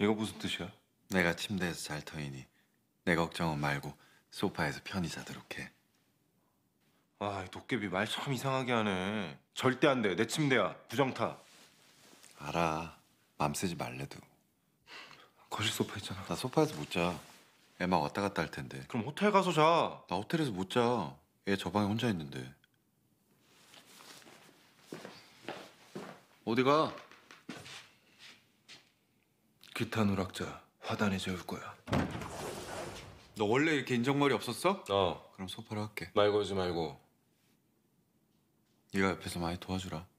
이거 무슨 뜻이야? 내가 침대에서 잘 터이니 내 걱정은 말고 소파에서 편히 자도록 해. 아, 도깨비 말 참 이상하게 하네. 절대 안 돼. 내 침대야. 부정타. 알아. 맘 쓰지 말래도. 거실 소파 있잖아. 나 소파에서 못 자. 애마 왔다 갔다 할 텐데. 그럼 호텔 가서 자. 나 호텔에서 못 자. 얘 저 방에 혼자 있는데. 어디 가? 기타 누락자 화단에 재울 거야. 너 원래 이렇게 인정머리 없었어? 어, 그럼 소파로 할게. 말 걸지 말고 네가 옆에서 많이 도와주라.